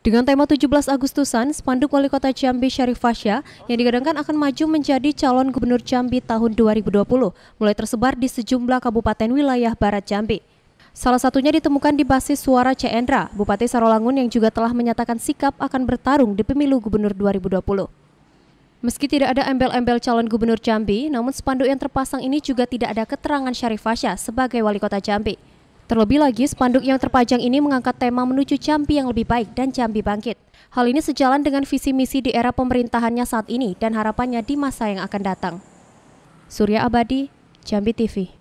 Dengan tema 17 Agustusan, spanduk Wali Kota Jambi Syarif Fasya yang digadangkan akan maju menjadi calon gubernur Jambi tahun 2020 mulai tersebar di sejumlah kabupaten wilayah Barat Jambi. Salah satunya ditemukan di basis suara Cendra, Bupati Sarolangun yang juga telah menyatakan sikap akan bertarung di pemilu gubernur 2020. Meski tidak ada embel-embel calon gubernur Jambi, namun spanduk yang terpasang ini juga tidak ada keterangan Syarif Fasya sebagai wali kota Jambi. Terlebih lagi, spanduk yang terpajang ini mengangkat tema menuju Jambi yang lebih baik dan Jambi bangkit. Hal ini sejalan dengan visi misi di era pemerintahannya saat ini dan harapannya di masa yang akan datang. Surya Abadi, Jambi TV.